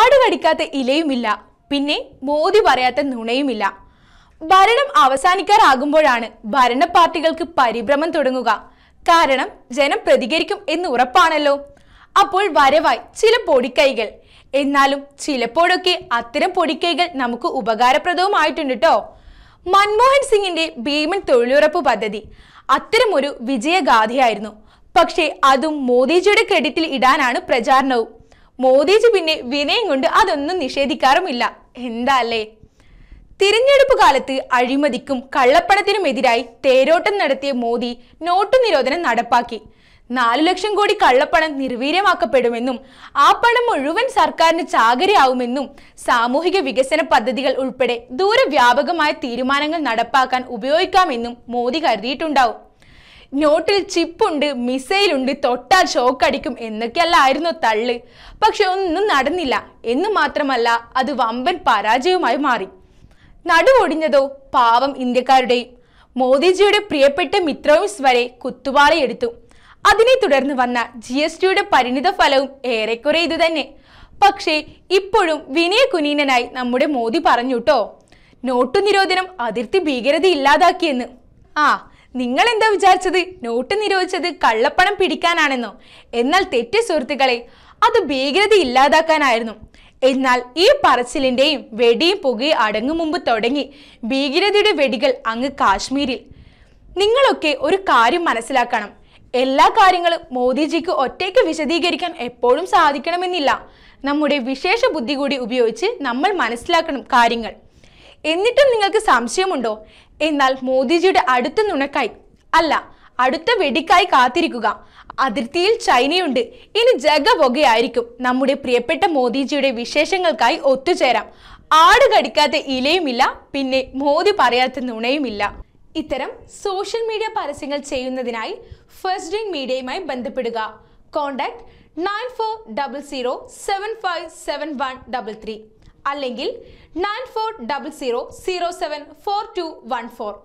കാട് കടിക്കാത്ത ഇലയുമില്ല പിന്നെ മോദി പറയാത്ത നുണയുമില്ല ഭരണം അവസാനിക്കാറാകുമ്പോഴാണ് ഭരണ പാർട്ടികൾക്ക് പരിഭ്രമം തുടങ്ങുക കാരണം ജനം പ്രതികരിക്കും എന്ന് ഉറപ്പാണല്ലോ അപ്പോൾ വരവായി ചില പൊടിക്കൈകൾ എന്നാലും ചിലപ്പോഴൊക്കെ അത്തരം പൊടിക്കൈകൾ നമുക്ക് ഉപകാരപ്രദവുമായിട്ടുണ്ട് കേട്ടോ മൻമോഹൻ സിംഗിന്റെ ഭീമൻ തൊഴിലുറപ്പ് പദ്ധതി അത്തരമൊരു വിജയഗാഥയായിരുന്നു പക്ഷേ അതും മോദിജിയുടെ ക്രെഡിറ്റിൽ ഇടാനാണ് പ്രചാരണവും മോദിജി പിന്നെ വിനയം കൊണ്ട് അതൊന്നും നിഷേധിക്കാറുമില്ല എന്താ അല്ലേ തിരഞ്ഞെടുപ്പ് കാലത്ത് അഴിമതിക്കും കള്ളപ്പണത്തിനുമെതിരായി തേരോട്ടം നടത്തിയ മോദി നോട്ടു നിരോധനം നടപ്പാക്കി നാലു ലക്ഷം കോടി കള്ളപ്പണം നിർവീര്യമാക്കപ്പെടുമെന്നും ആ പണം മുഴുവൻ സർക്കാരിന് ചാകരയാവുമെന്നും സാമൂഹിക വികസന പദ്ധതികൾ ഉൾപ്പെടെ ദൂരവ്യാപകമായ തീരുമാനങ്ങൾ നടപ്പാക്കാൻ ഉപയോഗിക്കാമെന്നും മോദി കരുതിയിട്ടുണ്ടാവും നോട്ടിൽ ചിപ്പുണ്ട് മിസൈലുണ്ട് തൊട്ടാൽ എന്നൊക്കെയല്ല ആയിരുന്നു തള്ള് പക്ഷെ ഒന്നും നടന്നില്ല എന്ന് മാത്രമല്ല അത് വമ്പൻ പരാജയവുമായി മാറി നടുവൊടിഞ്ഞതോ പാവം ഇന്ത്യക്കാരുടെയും മോദിജിയുടെ പ്രിയപ്പെട്ട മിത്രോമിസ് വരെ കുത്തുപാളയെടുത്തു അതിനെ തുടർന്ന് വന്ന ജി എസ് ടിയുടെ പരിണിത ഫലവും ഏറെക്കുറെ ഇതുതന്നെ പക്ഷേ ഇപ്പോഴും വിനയ കുനീനനായി നമ്മുടെ മോദി പറഞ്ഞു കേട്ടോ നോട്ടു നിരോധനം അതിർത്തി ഭീകരത ഇല്ലാതാക്കിയെന്ന് ആ നിങ്ങൾ എന്താ വിചാരിച്ചത് നോട്ട് നിരോധിച്ചത് കള്ളപ്പണം പിടിക്കാനാണെന്നോ എന്നാൽ തെറ്റ് സുഹൃത്തുക്കളെ അത് ഭീകരത ഇല്ലാതാക്കാനായിരുന്നു എന്നാൽ ഈ പറച്ചിലിൻ്റെയും വെടിയും പുകയും അടങ്ങും മുമ്പ് തുടങ്ങി ഭീകരതയുടെ വെടികൾ അങ്ങ് കാശ്മീരിൽ നിങ്ങളൊക്കെ ഒരു കാര്യം മനസ്സിലാക്കണം എല്ലാ കാര്യങ്ങളും മോദിജിക്ക് ഒറ്റയ്ക്ക് വിശദീകരിക്കാൻ എപ്പോഴും സാധിക്കണമെന്നില്ല നമ്മുടെ വിശേഷ ബുദ്ധി കൂടി ഉപയോഗിച്ച് നമ്മൾ മനസ്സിലാക്കണം കാര്യങ്ങൾ എന്നിട്ടും നിങ്ങൾക്ക് സംശയമുണ്ടോ എന്നാൽ മോദിജിയുടെ അടുത്ത നുണക്കായി അല്ല അടുത്ത വെടിക്കായി കാത്തിരിക്കുക അതിർത്തിയിൽ ചൈനയുണ്ട് ഇനി ജഗവൊകയായിരിക്കും നമ്മുടെ പ്രിയപ്പെട്ട മോദിജിയുടെ വിശേഷങ്ങൾക്കായി ഒത്തുചേരാം ആട് കടിക്കാത്ത ഇലയുമില്ല പിന്നെ മോദി പറയാത്ത നുണയുമില്ല ഇത്തരം സോഷ്യൽ മീഡിയ പരസ്യങ്ങൾ ചെയ്യുന്നതിനായി ഫസ്റ്റ് ഡ്രിങ് മീഡിയയുമായി ബന്ധപ്പെടുക contact nine four double zero seven five seven one double three അല്ലെങ്കിൽ nine four double zero zero seven four two one four